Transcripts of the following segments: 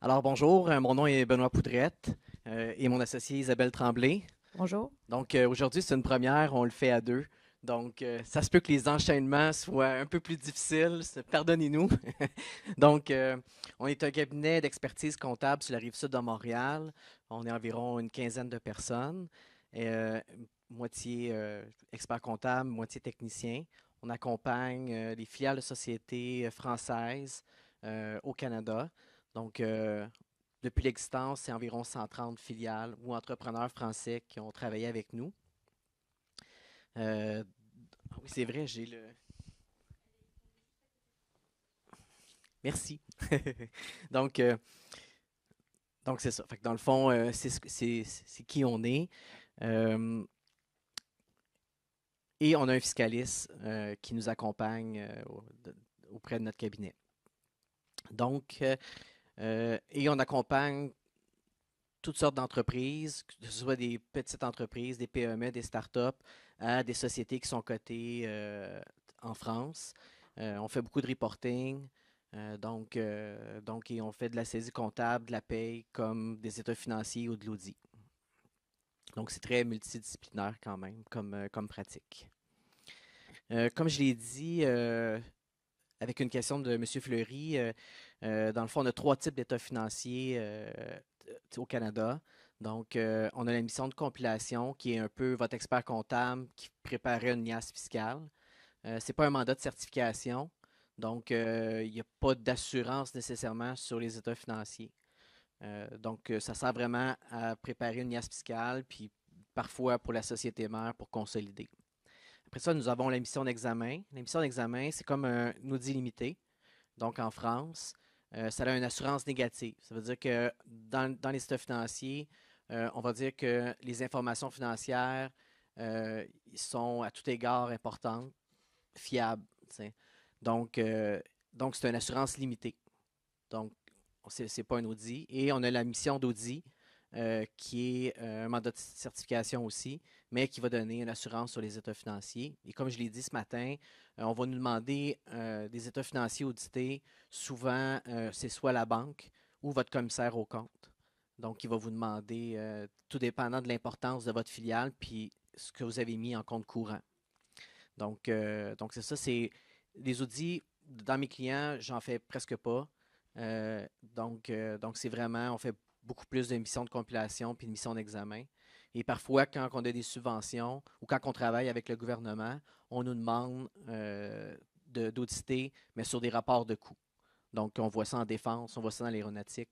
Alors bonjour, euh, mon nom est Benoît Poudrette euh, et mon associé Isabelle Tremblay. Bonjour. Donc euh, aujourd'hui, c'est une première, on le fait à deux. Donc ça se peut que les enchaînements soient un peu plus difficiles, pardonnez-nous. Donc on est un cabinet d'expertise comptable sur la rive sud de Montréal. On est environ une quinzaine de personnes, moitié expert comptable, moitié technicien. On accompagne les filiales de sociétés françaises au Canada. Donc, euh, depuis l'existence, c'est environ 130 filiales ou entrepreneurs français qui ont travaillé avec nous. Euh, oui, c'est vrai, j'ai le. Merci. donc, euh, donc c'est ça. dans le fond, c'est qui on est. et on a un fiscaliste qui nous accompagne auprès de notre cabinet. Donc, euh, et on accompagne toutes sortes d'entreprises, que ce soit des petites entreprises, des PME, e, des startups, à des sociétés qui sont cotées euh, en France. Euh, on fait beaucoup de reporting, donc, donc et on fait de la saisie comptable, de la paye, comme des états financiers ou de l'audit. Donc, c'est très multidisciplinaire quand même comme, comme pratique. comme je l'ai dit, avec une question de M. Fleury, euh, dans le fond, on a trois types d'états financiers euh, au Canada. Donc, euh, on a la mission de compilation qui est un peu votre expert comptable qui préparait une niasse fiscale. Ce n'est pas un mandat de certification. Donc, il n'y a pas d'assurance nécessairement sur les états financiers. donc, ça sert vraiment à préparer une niasse fiscale, puis parfois pour la société mère pour consolider. Après ça, nous avons la mission d'examen. La mission d'examen, c'est comme un audit limité. Donc, en France, euh, ça a une assurance négative. Ça veut dire que dans, les états financiers, euh, on va dire que les informations financières euh, sont à tout égard importantes, fiables. Donc, donc c'est une assurance limitée. Donc, ce n'est pas un audit. Et on a la mission d'audit euh, qui est euh, un mandat de certification aussi, mais qui va donner une assurance sur les états financiers. Et comme je l'ai dit ce matin, euh, on va nous demander des états financiers audités. Souvent, c'est soit la banque ou votre commissaire au compte. Donc, il va vous demander, tout dépendant de l'importance de votre filiale, puis ce que vous avez mis en compte courant. Donc, donc c'est ça, c'est les audits. Dans mes clients, j'en fais presque pas. donc, donc c'est vraiment, on fait beaucoup plus de missions de compilation puis de missions d'examen. Et parfois, quand on a des subventions ou quand on travaille avec le gouvernement, on nous demande euh, d'auditer, mais sur des rapports de coûts. Donc, on voit ça en défense, on voit ça dans l'aéronautique.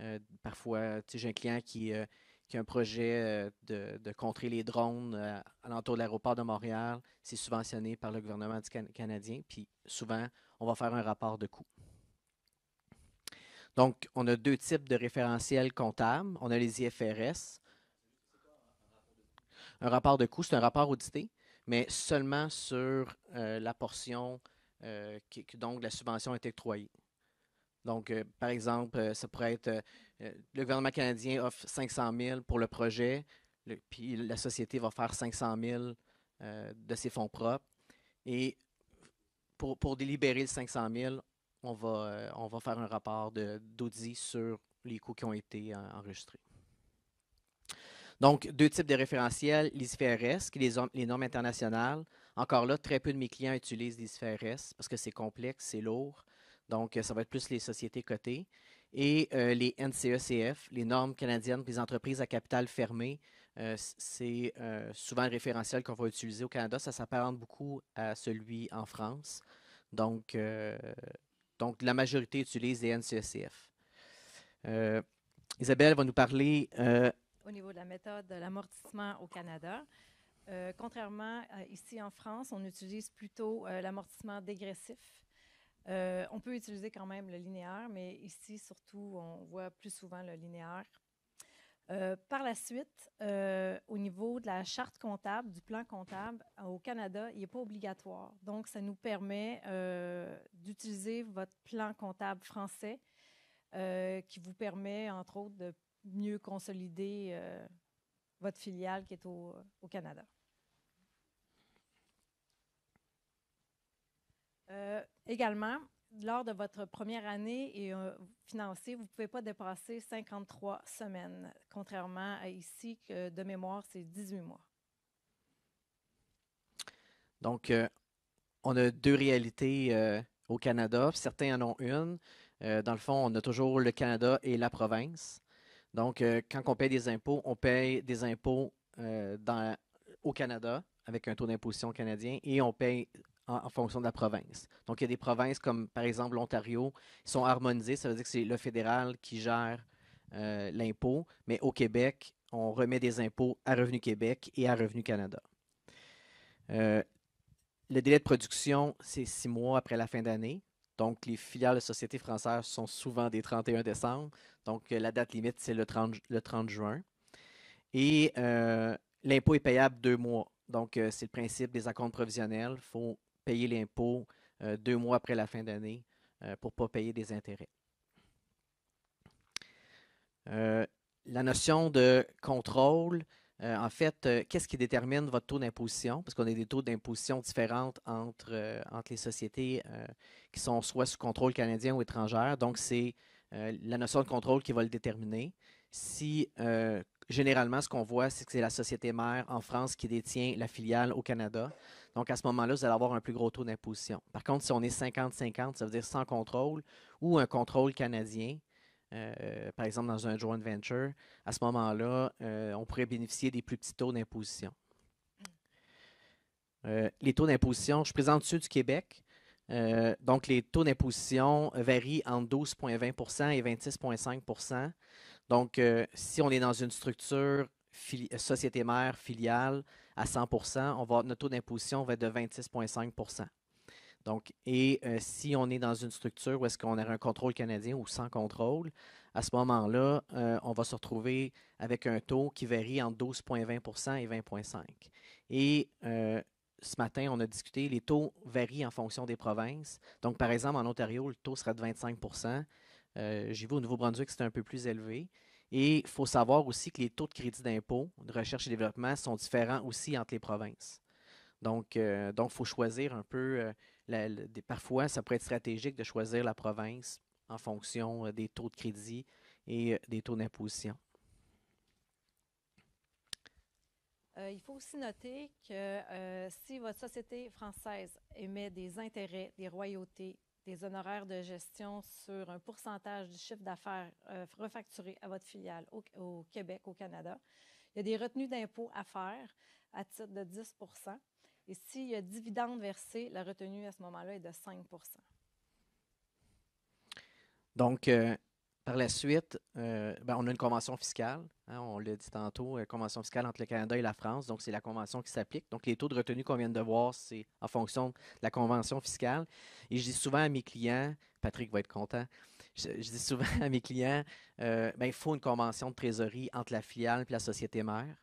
Euh, parfois, j'ai un client qui, euh, a un projet euh, de, contrer les drones à de l'aéroport de Montréal. C'est subventionné par le gouvernement Canadien. Puis souvent, on va faire un rapport de coûts. Donc, on a deux types de référentiels comptables. On a les IFRS. Un rapport de coût, c'est un rapport audité, mais seulement sur euh, la portion euh, qui, donc la subvention est octroyée. Donc, euh, par exemple, ça pourrait être le gouvernement canadien offre 500 000 pour le projet, puis la société va faire 500 000 de ses fonds propres. Et pour, pour délibérer le 500 000, on va, euh, on va faire un rapport d'audit sur les coûts qui ont été euh, enregistrés. Donc, deux types de référentiels, les IFRS, qui les, normes internationales. Encore là, très peu de mes clients utilisent les IFRS parce que c'est complexe, c'est lourd. Donc, euh, ça va être plus les sociétés cotées. Et les NCECF, les normes canadiennes pour les entreprises à capital fermé, c'est souvent un référentiel qu'on va utiliser au Canada. Ça s'apparente beaucoup à celui en France. Donc, donc, la majorité utilise les NCSCF. Euh, Isabelle va nous parler. Euh, au niveau de la méthode de l'amortissement au Canada. Euh, contrairement ici en France, on utilise plutôt l'amortissement dégressif. on peut utiliser quand même le linéaire, mais ici, surtout, on voit plus souvent le linéaire euh, par la suite, euh, au niveau de la charte comptable, du plan comptable, euh, au Canada, il n'est pas obligatoire. Donc, ça nous permet d'utiliser votre plan comptable français qui vous permet, entre autres, de mieux consolider votre filiale qui est au Canada. également, lors de votre première année et euh, financée, vous ne pouvez pas dépasser 53 semaines, contrairement à ici, que de mémoire, c'est 18 mois. Donc, euh, on a deux réalités euh, au Canada. Certains en ont une. dans le fond, on a toujours le Canada et la province. Donc, quand on paye des impôts, on paye des impôts au Canada avec un taux d'imposition canadien et on paye en, fonction de la province. Donc, il y a des provinces comme, par exemple, l'Ontario, qui sont harmonisées. Ça veut dire que c'est le fédéral qui gère euh, l'impôt, mais au Québec, on remet des impôts à Revenu Québec et à Revenu Canada. Euh, le délai de production, c'est six mois après la fin d'année. Donc, les filiales de sociétés françaises sont souvent des 31 décembre. Donc, euh, la date limite, c'est le 30, le 30 juin. Et l'impôt est payable deux mois. Donc, c'est le principe des accomptes provisionnels. Il faut payer l'impôt euh, deux mois après la fin d'année euh, pour ne pas payer des intérêts. Euh, la notion de contrôle, en fait, qu'est-ce qui détermine votre taux d'imposition? Parce qu'on a des taux d'imposition différents entre, entre les sociétés qui sont soit sous contrôle canadien ou étrangère. Donc, c'est la notion de contrôle qui va le déterminer. Si généralement, ce qu'on voit, c'est que c'est la société mère en France qui détient la filiale au Canada. Donc, à ce moment-là, vous allez avoir un plus gros taux d'imposition. Par contre, si on est 50-50, ça veut dire sans contrôle ou un contrôle canadien, euh, par exemple dans un joint venture, à ce moment-là, euh, on pourrait bénéficier des plus petits taux d'imposition. Euh, les taux d'imposition, je présente ceux du Québec. donc, les taux d'imposition varient entre 12,20 et 26,5 donc, euh, si on est dans une structure euh, société mère, filiale, à 100 on notre taux d'imposition va être de 26,5 donc, et euh, si on est dans une structure où est-ce qu'on a un contrôle canadien ou sans contrôle, à ce moment-là, on va se retrouver avec un taux qui varie entre 12,20 et 20,5 Et ce matin, on a discuté, les taux varient en fonction des provinces. Donc, par exemple, en Ontario, le taux sera de 25 euh, J'ai vu au Nouveau-Brunswick, c'est un peu plus élevé. Et il faut savoir aussi que les taux de crédit d'impôt, de recherche et développement, sont différents aussi entre les provinces. Donc, euh, donc il faut choisir un peu. Euh, parfois, ça pourrait être stratégique de choisir la province en fonction des taux de crédit et des taux d'imposition. il faut aussi noter que si votre société française émet des intérêts, des royautés, des honoraires de gestion sur un pourcentage du chiffre d'affaires euh, refacturé à votre filiale au, Québec, au Canada. Il y a des retenues d'impôts à faire à titre de 10 Et s'il y a dividende versé, la retenue à ce moment-là est de 5 Donc, euh, par la suite, euh, ben, on a une convention fiscale, hein, on l'a dit tantôt, euh, convention fiscale entre le Canada et la France, donc c'est la convention qui s'applique. Donc les taux de retenue qu'on vient de voir, c'est en fonction de la convention fiscale. Et je dis souvent à mes clients, Patrick va être content, je, dis souvent à mes clients, euh, ben, il faut une convention de trésorerie entre la filiale et la société mère.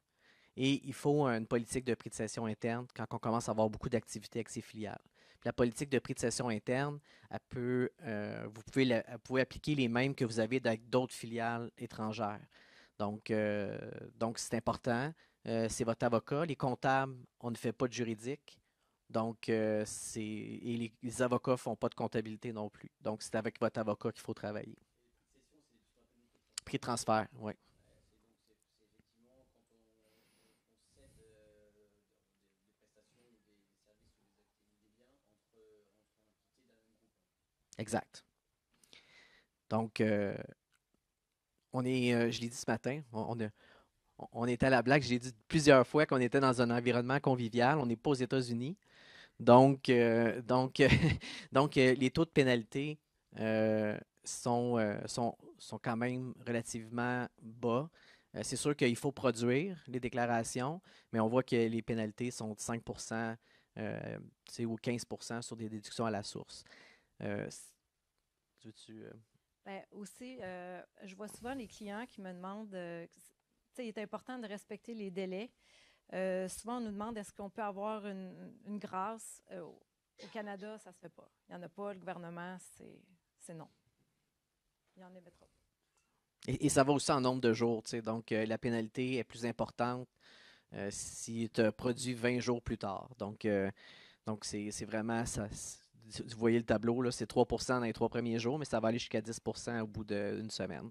Et il faut une politique de prédication interne quand on commence à avoir beaucoup d'activités avec ses filiales la politique de prix de cession interne, peut, euh, vous, pouvez appliquer les mêmes que vous avez avec d'autres filiales étrangères. Donc, euh, c'est important. Euh, c'est votre avocat. Les comptables, on ne fait pas de juridique. Donc, et les, les avocats ne font pas de comptabilité non plus. Donc, c'est avec votre avocat qu'il faut travailler. Prix de transfert, oui. Exact. Donc, euh, on est, euh, je l'ai dit ce matin, on, on, à la blague, j'ai dit plusieurs fois qu'on était dans un environnement convivial, on n'est pas aux États-Unis. Donc, euh, donc, donc les taux de pénalité sont, sont, quand même relativement bas. C'est sûr qu'il faut produire les déclarations, mais on voit que les pénalités sont de 5 ou 15 sur des déductions à la source. Euh? Ben, aussi, euh, je vois souvent les clients qui me demandent euh, il est important de respecter les délais. souvent, on nous demande est-ce qu'on peut avoir une, grâce. au Canada, ça ne se fait pas. Il n'y en a pas. Le gouvernement, c'est non. Il y en a trop. Et, ça va aussi en nombre de jours. Donc, la pénalité est plus importante si tu produit 20 jours plus tard. Donc, donc c'est, vraiment ça vous voyez le tableau, c'est 3 dans les trois premiers jours, mais ça va aller jusqu'à 10 au bout d'une semaine.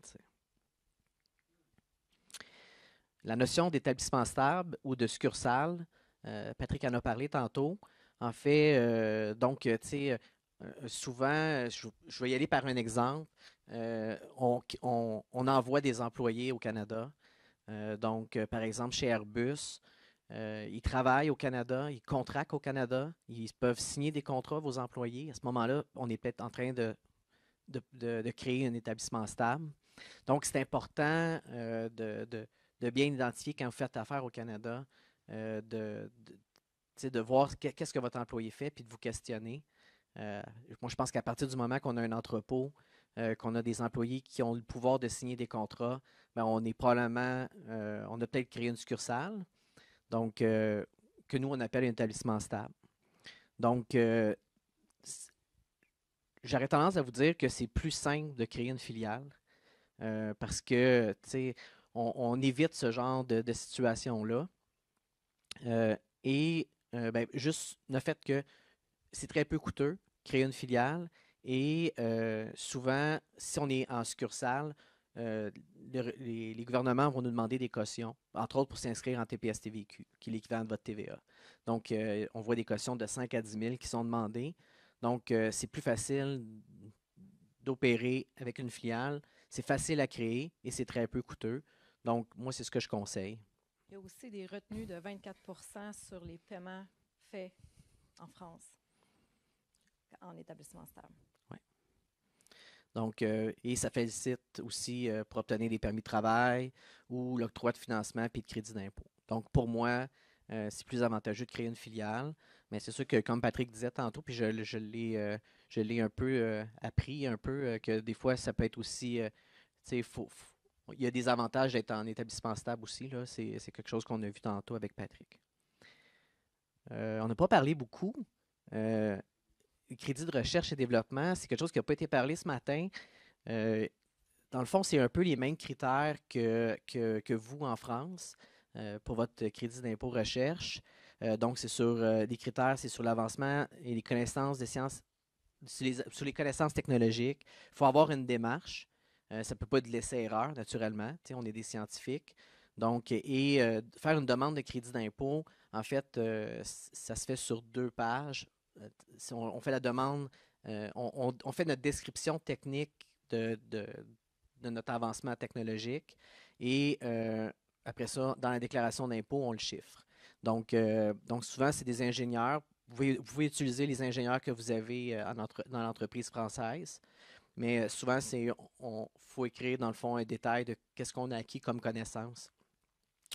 La notion d'établissement stable ou de succursale, euh, Patrick en a parlé tantôt. En fait, euh, donc, tu sais, euh, souvent, je, vais y aller par un exemple. On, on, envoie des employés au Canada. donc, par exemple, chez Airbus, euh, ils travaillent au Canada, ils contractent au Canada, ils peuvent signer des contrats, vos employés. À ce moment-là, on est peut-être en train de, créer un établissement stable. Donc, c'est important euh, de, bien identifier quand vous faites affaire au Canada, euh, de, voir qu'est-ce que votre employé fait, puis de vous questionner. moi, je pense qu'à partir du moment qu'on a un entrepôt, qu'on a des employés qui ont le pouvoir de signer des contrats, ben, on est probablement, on a peut-être créé une succursale, donc euh, que nous on appelle un établissement stable. Donc, euh, j'aurais tendance à vous dire que c'est plus simple de créer une filiale euh, parce que, tu sais, on, évite ce genre de, situation-là. et, ben, juste le fait que c'est très peu coûteux, créer une filiale. Et souvent, si on est en succursale, euh, les, gouvernements vont nous demander des cautions, entre autres pour s'inscrire en TPS-TVQ, qui est l'équivalent de votre TVA. Donc, euh, on voit des cautions de 5 à 10 000 qui sont demandées. Donc, euh, c'est plus facile d'opérer avec une filiale. C'est facile à créer et c'est très peu coûteux. Donc, moi, c'est ce que je conseille. Il y a aussi des retenues de 24 sur les paiements faits en France en établissement stable. Donc, euh, et ça félicite aussi euh, pour obtenir des permis de travail ou l'octroi de financement puis de crédit d'impôt. Donc, pour moi, euh, c'est plus avantageux de créer une filiale. Mais c'est sûr que, comme Patrick disait tantôt, puis je, euh, je l'ai un peu appris, un peu, que des fois, ça peut être aussi, tu sais, il y a des avantages d'être en établissement stable aussi. Là. C'est, quelque chose qu'on a vu tantôt avec Patrick. on n'a pas parlé beaucoup, crédit de recherche et développement, c'est quelque chose qui n'a pas été parlé ce matin. Euh, dans le fond, c'est un peu les mêmes critères que, que, vous en France euh, pour votre crédit d'impôt recherche. Euh, donc, c'est sur des critères, c'est sur l'avancement et les connaissances des sciences, sur les, connaissances technologiques. Il faut avoir une démarche. ça ne peut pas être de l'essai-erreur, naturellement. on est des scientifiques. Donc, et faire une demande de crédit d'impôt, en fait, ça se fait sur deux pages euh, on, fait la demande, euh, on, fait notre description technique de, de, notre avancement technologique et euh, après ça, dans la déclaration d'impôt, on le chiffre. Donc, donc souvent, c'est des ingénieurs. Vous pouvez, utiliser les ingénieurs que vous avez dans l'entreprise française, mais souvent, c'est on faut écrire dans le fond un détail de qu'est-ce qu'on a acquis comme connaissance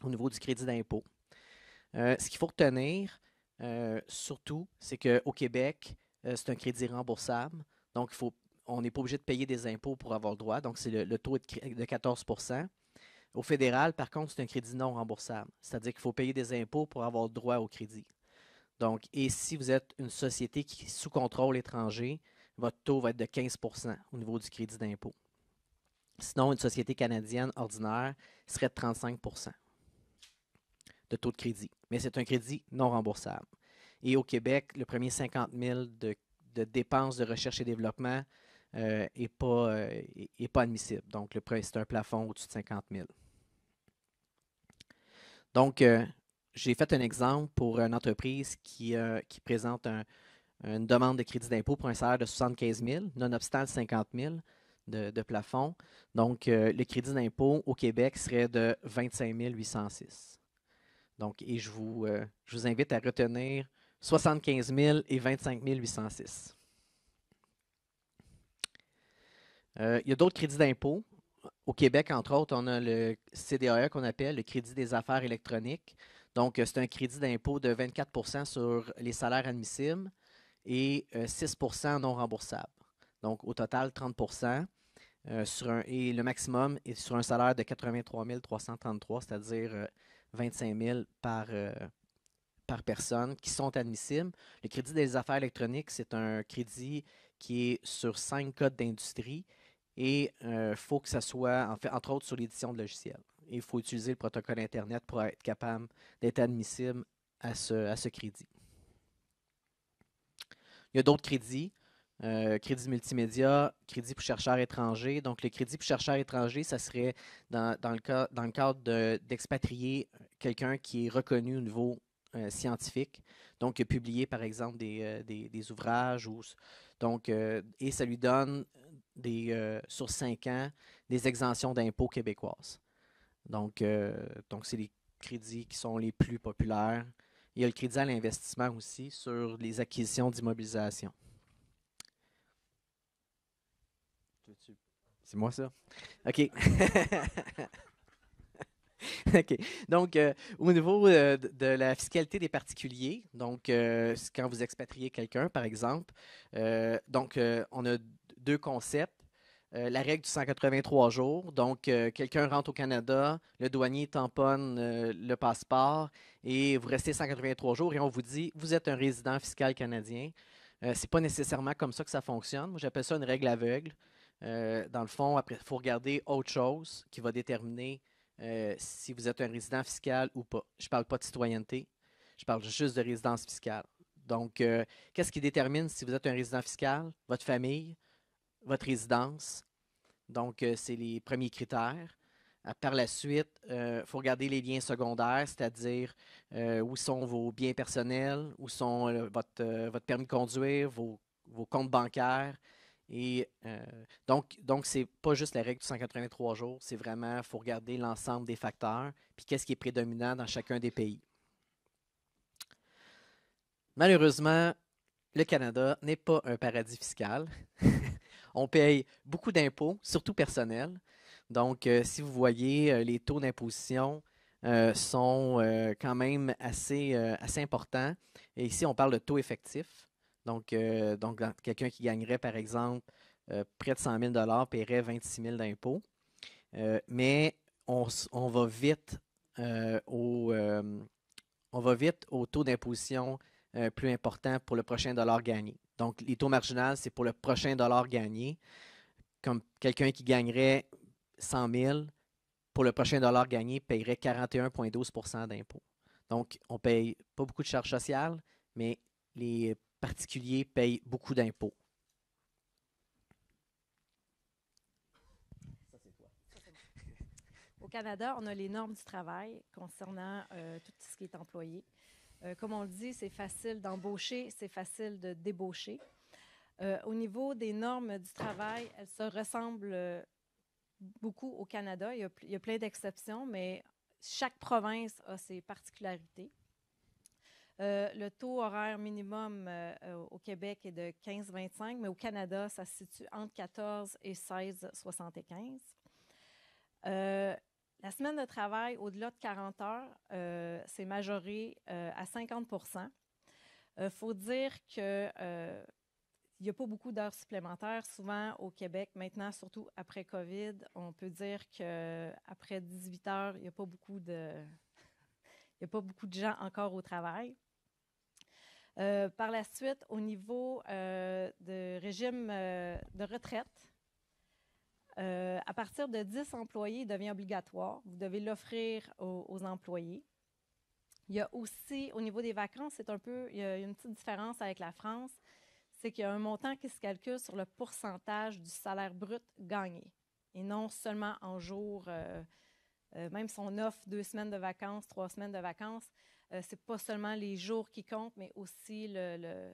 au niveau du crédit d'impôt. ce qu'il faut retenir, euh, surtout, c'est qu'au Québec, euh, c'est un crédit remboursable. Donc, on n'est pas obligé de payer des impôts pour avoir le droit. Donc, c'est le, taux de, de 14 Au fédéral, par contre, c'est un crédit non remboursable. C'est-à-dire qu'il faut payer des impôts pour avoir le droit au crédit. Donc, et si vous êtes une société qui est sous contrôle étranger, votre taux va être de 15 au niveau du crédit d'impôt. Sinon, une société canadienne ordinaire serait de 35 de taux de crédit, mais c'est un crédit non remboursable. Et au Québec, le premier 50 000 de, dépenses de recherche et développement n'est euh, pas, euh, pas admissible. Donc, le c'est un plafond au-dessus de 50 000. Donc, euh, j'ai fait un exemple pour une entreprise qui, qui présente une demande de crédit d'impôt pour un salaire de 75 000, nonobstant le 50 000 de, de plafond. Donc, le crédit d'impôt au Québec serait de 25 806. Donc, et euh, je vous, invite à retenir 75 000 et 25 806. Euh, il y a d'autres crédits d'impôt. Au Québec, entre autres, on a le CDAE qu'on appelle le Crédit des affaires électroniques. Donc, euh, c'est un crédit d'impôt de 24 sur les salaires admissibles et 6 non remboursables. Donc, au total, 30 sur et le maximum est sur un salaire de 83 333, c'est-à-dire 25 000 par, euh, par personne qui sont admissibles. Le crédit des affaires électroniques, c'est un crédit qui est sur cinq codes d'industrie et il euh, faut que ça soit, en fait, entre autres, sur l'édition de logiciels. Il faut utiliser le protocole Internet pour être capable d'être admissible à ce, à ce crédit. Il y a d'autres crédits. Euh, crédit multimédia, crédit pour chercheurs étrangers. Donc, le crédit pour chercheurs étrangers, ça serait dans, le, cas, dans le cadre d'expatrier quelqu'un qui est reconnu au niveau euh, scientifique, donc qui a publié par exemple des, euh, des, ouvrages, ou, donc, euh, et ça lui donne des, sur cinq ans des exemptions d'impôts québécoises. Donc, donc c'est les crédits qui sont les plus populaires. Il y a le crédit à l'investissement aussi sur les acquisitions d'immobilisation. C'est moi ça? OK. Ah, OK. Donc, euh, au niveau euh, de la fiscalité des particuliers, donc euh, quand vous expatriez quelqu'un, par exemple, donc on a deux concepts. la règle du 183 jours, donc quelqu'un rentre au Canada, le douanier tamponne le passeport et vous restez 183 jours et on vous dit, vous êtes un résident fiscal canadien. Ce c'est pas nécessairement comme ça que ça fonctionne. Moi, j'appelle ça une règle aveugle. dans le fond, après, il faut regarder autre chose qui va déterminer euh, si vous êtes un résident fiscal ou pas. Je ne parle pas de citoyenneté, je parle juste de résidence fiscale. Donc, euh, qu'est-ce qui détermine si vous êtes un résident fiscal, votre famille, votre résidence? Donc, euh, c'est les premiers critères. Par la suite, il faut regarder les liens secondaires, c'est-à-dire où sont vos biens personnels, où sont votre, permis de conduire, vos comptes bancaires, et euh, donc, ce n'est pas juste la règle du 183 jours, c'est vraiment, il faut regarder l'ensemble des facteurs, puis qu'est-ce qui est prédominant dans chacun des pays. Malheureusement, le Canada n'est pas un paradis fiscal. On paye beaucoup d'impôts, surtout personnels. Donc, euh, si vous voyez, euh, les taux d'imposition sont quand même assez, importants. Et ici, on parle de taux effectifs. Donc, euh, donc quelqu'un qui gagnerait, par exemple, euh, près de 100 000 paierait 26 000 d'impôts. Euh, mais on, va vite au, on va vite au taux d'imposition plus important pour le prochain dollar gagné. Donc, les taux marginaux, c'est pour le prochain dollar gagné. Comme quelqu'un qui gagnerait 100 000, pour le prochain dollar gagné, paierait 41,12 d'impôts. Donc, on ne paye pas beaucoup de charges sociales, mais les particuliers payent beaucoup d'impôts. Au Canada, on a les normes du travail concernant euh, tout ce qui est employé. Euh, comme on le dit, c'est facile d'embaucher, c'est facile de débaucher. Euh, au niveau des normes du travail, elles se ressemblent beaucoup au Canada. Il il y a plein d'exceptions, mais chaque province a ses particularités. Euh, le taux horaire minimum euh, euh, au Québec est de 15,25, mais au Canada, ça se situe entre 14 et 16,75. la semaine de travail au-delà de 40 heures, c'est majoré à 50 Il faut dire qu'il n'y a pas beaucoup d'heures supplémentaires. Souvent, au Québec, maintenant, surtout après COVID, on peut dire qu'après 18 heures, Il n'y a pas beaucoup de gens encore au travail. Euh, par la suite, au niveau euh, de régime euh, de retraite, à partir de 10 employés, il devient obligatoire. Vous devez l'offrir aux, employés. Il y a aussi, au niveau des vacances, c'est un peu, il y a une petite différence avec la France, c'est qu'il y a un montant qui se calcule sur le pourcentage du salaire brut gagné et non seulement en jours euh, même si on offre deux semaines de vacances, trois semaines de vacances, euh, ce n'est pas seulement les jours qui comptent, mais aussi le,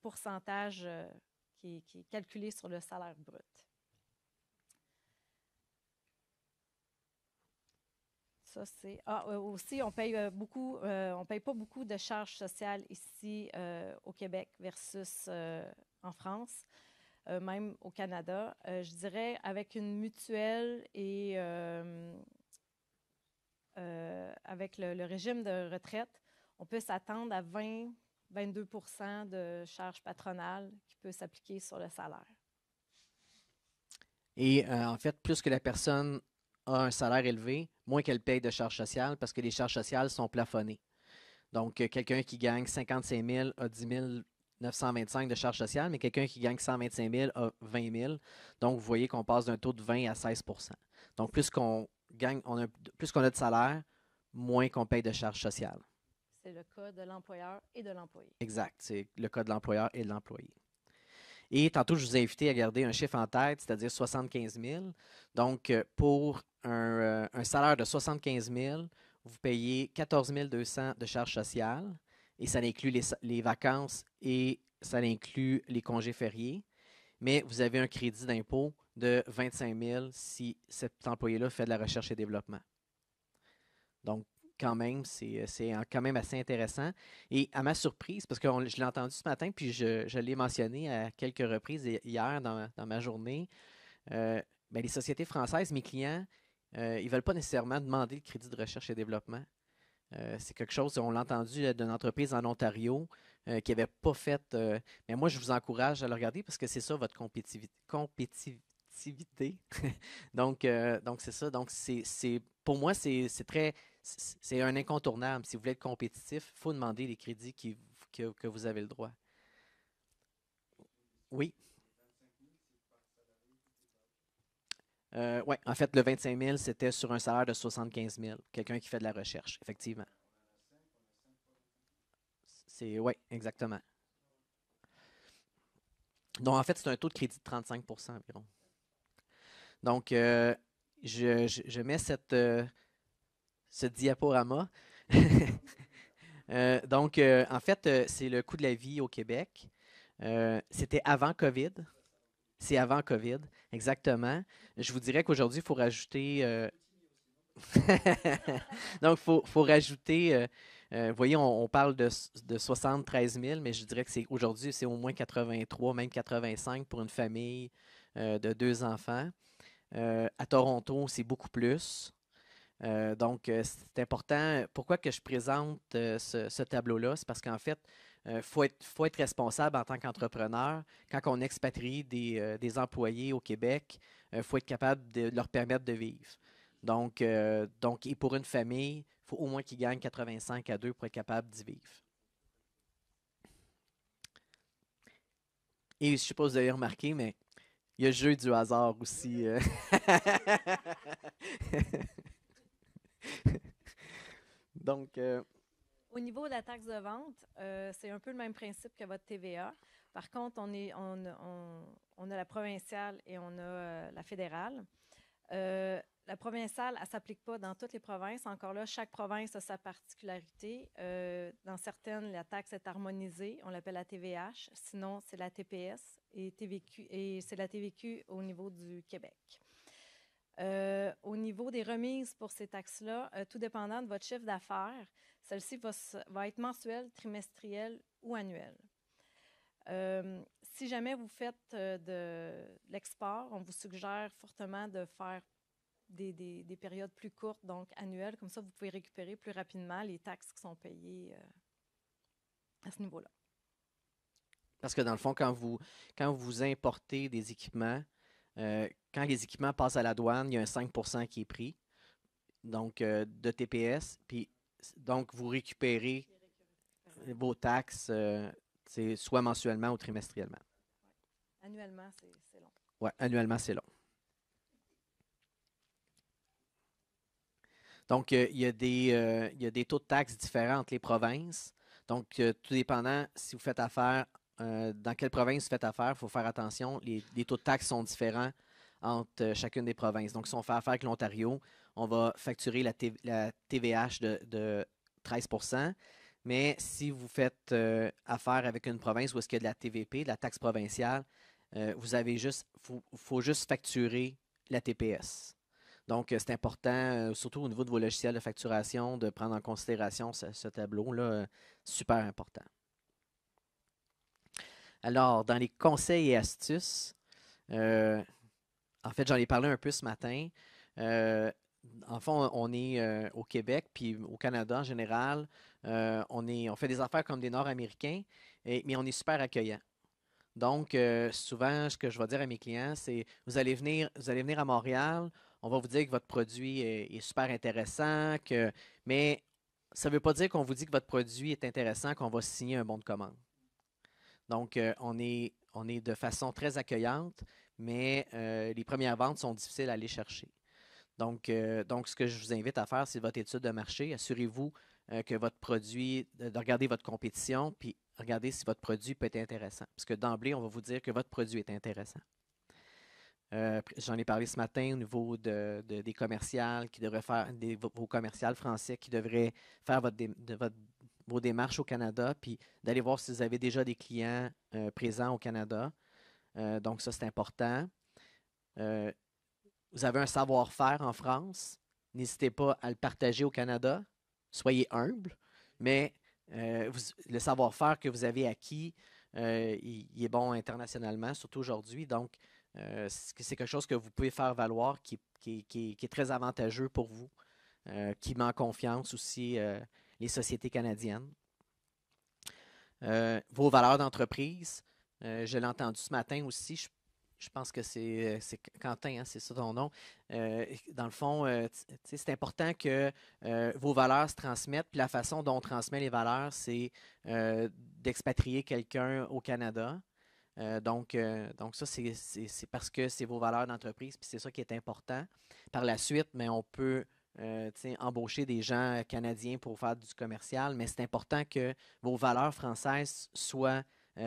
pourcentage euh, qui, est, calculé sur le salaire brut. Ça, c'est. Ah, aussi, on paye beaucoup, on paye pas beaucoup de charges sociales ici au Québec versus en France. même au Canada. je dirais avec une mutuelle et euh, avec le, régime de retraite, on peut s'attendre à 20, 22 de charges patronales qui peut s'appliquer sur le salaire. Et euh, en fait, plus que la personne a un salaire élevé, moins qu'elle paye de charges sociales parce que les charges sociales sont plafonnées. Donc, euh, quelqu'un qui gagne 55 000 a 10 925 de charges sociales, mais quelqu'un qui gagne 125 000 a 20 000. Donc, vous voyez qu'on passe d'un taux de 20 à 16 Donc, plus qu'on on a, plus qu'on a de salaire, moins qu'on paye de charges sociales. C'est le cas de l'employeur et de l'employé. Exact, c'est le cas de l'employeur et de l'employé. Et tantôt, je vous ai invité à garder un chiffre en tête, c'est-à-dire 75 000. Donc, euh, pour euh, un, salaire de 75 000, vous payez 14 200 de charges sociales et ça inclut les, les vacances et ça inclut les congés fériés mais vous avez un crédit d'impôt de 25 000 si cet employé-là fait de la recherche et développement. Donc, quand même, c'est euh, quand même assez intéressant. Et à ma surprise, parce que je l'ai entendu ce matin, puis je, l'ai mentionné à quelques reprises hier dans, ma journée, euh, ben, les sociétés françaises, mes clients, euh, ils ne veulent pas nécessairement demander le crédit de recherche et développement. c'est quelque chose, on l'a entendu d'une entreprise en Ontario euh, qui n'avaient pas fait. Euh, mais moi, je vous encourage à le regarder parce que c'est ça votre compétitivité. compétitivité. donc, euh, donc c'est ça. Donc, c'est pour moi, c'est très. C'est un incontournable. Si vous voulez être compétitif, il faut demander les crédits qui, que, que vous avez le droit. Oui. Euh, oui, en fait, le 25 000, c'était sur un salaire de 75 000, quelqu'un qui fait de la recherche, effectivement. C'est Oui, exactement. Donc, en fait, c'est un taux de crédit de 35 environ. Donc, euh, je, mets cette, euh, ce diaporama. Euh, donc, en fait, c'est le coût de la vie au Québec. C'était avant COVID. C'est avant COVID, exactement. Je vous dirais qu'aujourd'hui, il faut rajouter. donc, il faut, faut, rajouter euh, voyez, on, parle de, 73 000, mais je dirais que c'est aujourd'hui, c'est au moins 83, même 85 pour une famille euh, de deux enfants. Euh, à Toronto, c'est beaucoup plus. donc, c'est important. Pourquoi que je présente ce, tableau-là? C'est parce qu'en fait, il faut, faut, être, responsable en tant qu'entrepreneur. Quand on expatrie des, employés au Québec, il faut être capable de leur permettre de vivre. Donc, donc, et pour une famille, il faut au moins qu'il gagne 85 à 2 pour être capable d'y vivre. Et je suppose vous avez remarqué, mais il y a le jeu du hasard aussi. Euh. Donc. Euh, au niveau de la taxe de vente, euh, c'est un peu le même principe que votre TVA. Par contre, on, est, on, a la provinciale et on a la fédérale la provinciale, elle ne s'applique pas dans toutes les provinces. Encore là, chaque province a sa particularité. Euh, dans certaines, la taxe est harmonisée. On l'appelle la TVH. Sinon, c'est la TPS et, TVQ, et c'est la TVQ au niveau du Québec. Euh, au niveau des remises pour ces taxes-là, euh, tout dépendant de votre chiffre d'affaires, celle-ci va, être mensuelle, trimestrielle ou annuelle. si jamais vous faites de l'export, on vous suggère fortement de faire des, périodes plus courtes, donc annuelles. Comme ça, vous pouvez récupérer plus rapidement les taxes qui sont payées euh, à ce niveau-là. Parce que dans le fond, quand vous, quand vous importez des équipements, euh, quand les équipements passent à la douane, il y a un 5 qui est pris donc euh, de TPS. Puis donc, vous récupérez vos taxes c'est soit mensuellement ou trimestriellement. Annuellement, c'est long. Oui, annuellement, c'est long. Donc, euh, euh, il y, a des, taux de taxes différents entre les provinces. Donc, euh, tout dépendant si vous faites affaire, dans quelle province vous faites affaire, il faut faire attention. Les, taux de taxes sont différents entre chacune des provinces. Donc, si on fait affaire avec l'Ontario, on va facturer la, TVH de, 13 mais si vous faites affaire avec une province où est-ce qu'il y a de la TVP, de la taxe provinciale, vous avez faut juste facturer la TPS. Donc, euh, c'est important, euh, surtout au niveau de vos logiciels de facturation, de prendre en considération ce, tableau-là. Euh, super important. Alors, dans les conseils et astuces, en fait, j'en ai parlé un peu ce matin. en fond, on est au Québec, puis au Canada en général, on, est, on fait des affaires comme des Nord-Américains, mais on est super accueillant. Donc, souvent, ce que je vais dire à mes clients, c'est vous allez venir, vous allez venir à Montréal, on va vous dire que votre produit est, super intéressant, que, mais ça ne veut pas dire qu'on vous dit que votre produit est intéressant, qu'on va signer un bon de commande. Donc, euh, on, est, on est de façon très accueillante, mais euh, les premières ventes sont difficiles à aller chercher. Donc, euh, donc, ce que je vous invite à faire, c'est votre étude de marché. Assurez-vous que votre produit, de regarder votre compétition, puis regardez si votre produit peut être intéressant. Parce que d'emblée, on va vous dire que votre produit est intéressant. Euh, j'en ai parlé ce matin au niveau de, des commerciales qui devraient faire, vos commerciales français qui devraient faire votre, vos démarches au Canada, puis d'aller voir si vous avez déjà des clients euh, présents au Canada. Euh, donc, ça, c'est important. vous avez un savoir-faire en France. N'hésitez pas à le partager au Canada. Soyez humble, mais le savoir-faire que vous avez acquis, il, il, est bon internationalement, surtout aujourd'hui. Donc, euh, c'est quelque chose que vous pouvez faire valoir qui, est très avantageux pour vous, euh, qui met en confiance aussi euh, les sociétés canadiennes. vos valeurs d'entreprise, je l'ai entendu ce matin aussi, je, pense que c'est Quentin, hein, c'est ça ton nom. dans le fond, c'est important que vos valeurs se transmettent. Puis la façon dont on transmet les valeurs, c'est d'expatrier quelqu'un au Canada, euh, donc, euh, donc, ça, c'est parce que c'est vos valeurs d'entreprise, puis c'est ça qui est important. Par la suite, mais on peut euh, embaucher des gens canadiens pour faire du commercial, mais c'est important que vos valeurs françaises soient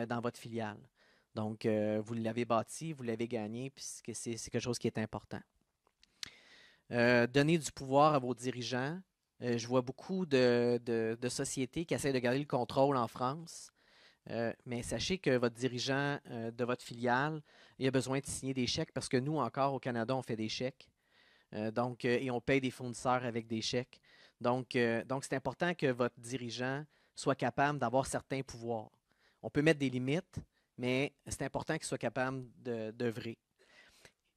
dans votre filiale. Donc, vous l'avez bâti, vous l'avez gagné, puisque c'est quelque chose qui est important. donner du pouvoir à vos dirigeants. je vois beaucoup de, de, sociétés qui essaient de garder le contrôle en France. Euh, mais sachez que votre dirigeant euh, de votre filiale, il a besoin de signer des chèques parce que nous, encore au Canada, on fait des chèques. Euh, donc, et on paye des fournisseurs avec des chèques. Donc, c'est important que votre dirigeant soit capable d'avoir certains pouvoirs. On peut mettre des limites, mais c'est important qu'il soit capable d'œuvrer.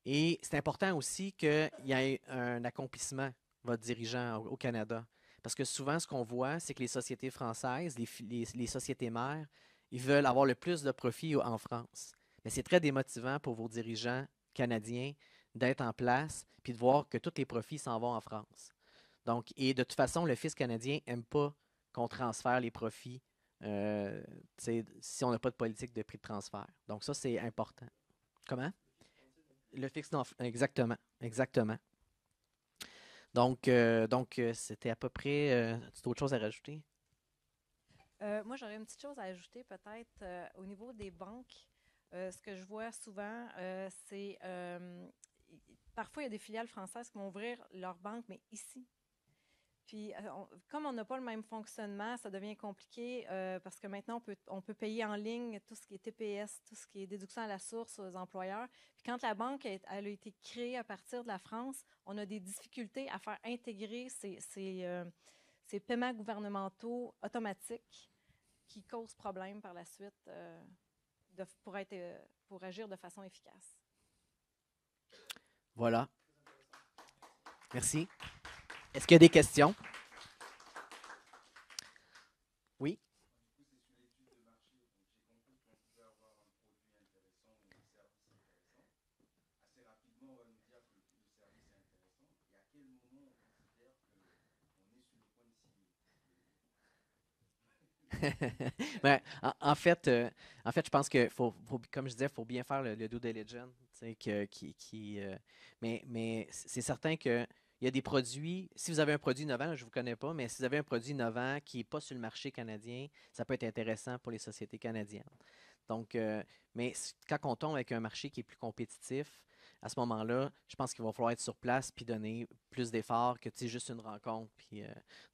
Et c'est important aussi qu'il y ait un accomplissement, votre dirigeant au, Canada. Parce que souvent, ce qu'on voit, c'est que les sociétés françaises, les sociétés mères, ils veulent avoir le plus de profits en France. Mais c'est très démotivant pour vos dirigeants canadiens d'être en place puis de voir que tous les profits s'en vont en France. Donc, et de toute façon, le fisc canadien n'aime pas qu'on transfère les profits euh, si on n'a pas de politique de prix de transfert. Donc, ça, c'est important. Comment? Le fixe non, exactement, exactement. Donc, euh, donc euh, c'était à peu près. Euh, as autre chose à rajouter? Euh, moi, j'aurais une petite chose à ajouter peut-être euh, au niveau des banques. Euh, ce que je vois souvent, c'est parfois il y a des filiales françaises qui vont ouvrir leur banque, mais ici. Puis, comme on n'a pas le même fonctionnement, ça devient compliqué parce que maintenant, on peut, payer en ligne tout ce qui est TPS, tout ce qui est déduction à la source aux employeurs. Puis, quand la banque a été créée à partir de la France, on a des difficultés à faire intégrer ces paiements gouvernementaux automatiques qui causent problème par la suite euh, pour, être, euh, pour agir de façon efficace. Voilà. Merci. Est-ce qu'il y a des questions? Ben, en, fait, euh, en fait, je pense que, faut, comme je disais, il faut bien faire le, do due diligence. Que, qui, euh, mais mais c'est certain que il y a des produits, si vous avez un produit innovant, je ne vous connais pas, mais si vous avez un produit innovant qui n'est pas sur le marché canadien, ça peut être intéressant pour les sociétés canadiennes. Donc, euh, mais quand on tombe avec un marché qui est plus compétitif, à ce moment-là, je pense qu'il va falloir être sur place puis donner plus d'efforts que juste une rencontre.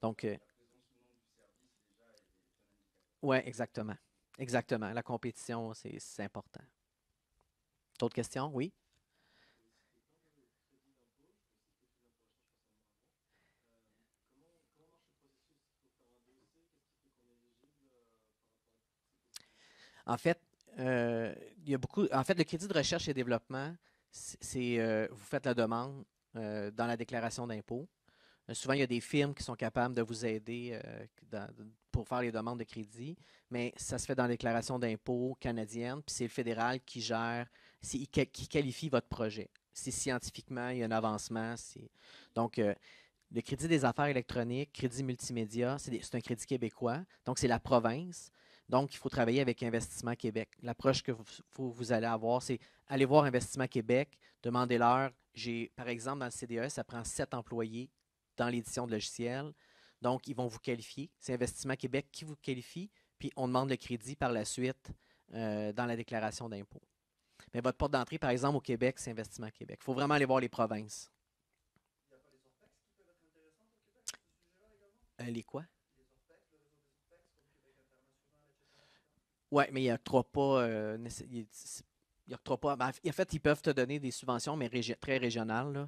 donc, oui, exactement. Exactement. La compétition, c'est important. D'autres questions? Oui? En fait, euh, il y a beaucoup. En fait, le crédit de recherche et développement, c'est euh, vous faites la demande euh, dans la déclaration d'impôt. Euh, souvent, il y a des firmes qui sont capables de vous aider euh, pour faire les demandes de crédit, mais ça se fait dans la déclaration d'impôt canadienne, puis c'est le fédéral qui gère, qui qualifie votre projet. Si scientifiquement, il y a un avancement. Donc, euh, le crédit des affaires électroniques, crédit multimédia, c'est un crédit québécois, donc c'est la province. Donc, il faut travailler avec Investissement Québec. L'approche que vous, allez avoir, c'est aller voir Investissement Québec, demandez-leur. J'ai, par exemple, dans le CDE, ça prend sept employés dans l'édition de logiciels. Donc, ils vont vous qualifier. C'est Investissement Québec qui vous qualifie, puis on demande le crédit par la suite euh, dans la déclaration d'impôt. Mais votre porte d'entrée, par exemple, au Québec, c'est Investissement Québec. Il faut vraiment aller voir les provinces. Il n'y a pas les qui peuvent être au Québec euh, les quoi? Oui, mais il n'y a trois pas. Euh, il y a trois pas en fait, ils peuvent te donner des subventions, mais très régionales.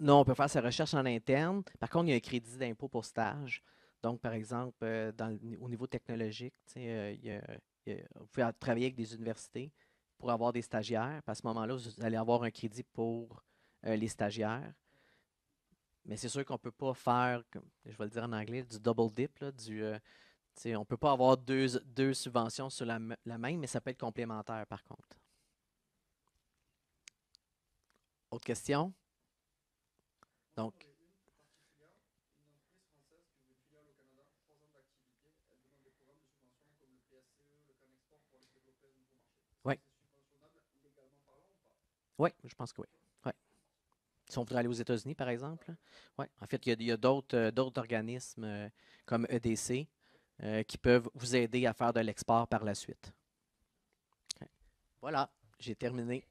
Non, on peut faire sa recherche en interne. Par contre, il y a un crédit d'impôt pour stage. Donc, par exemple, euh, au niveau technologique, euh, vous pouvez travailler avec des universités pour avoir des stagiaires. À ce moment-là, vous allez avoir un crédit pour euh, les stagiaires. Mais c'est sûr qu'on ne peut pas faire, je vais le dire en anglais, du double dip. on ne peut pas avoir deux, subventions sur la même, mais ça peut être complémentaire par contre. Autre question? Donc, Oui. Oui, je pense que oui. Si on voudrait aller aux États-Unis, par exemple. Oui. En fait, il y a, euh, d'autres organismes euh, comme EDC euh, qui peuvent vous aider à faire de l'export par la suite. Voilà, j'ai terminé.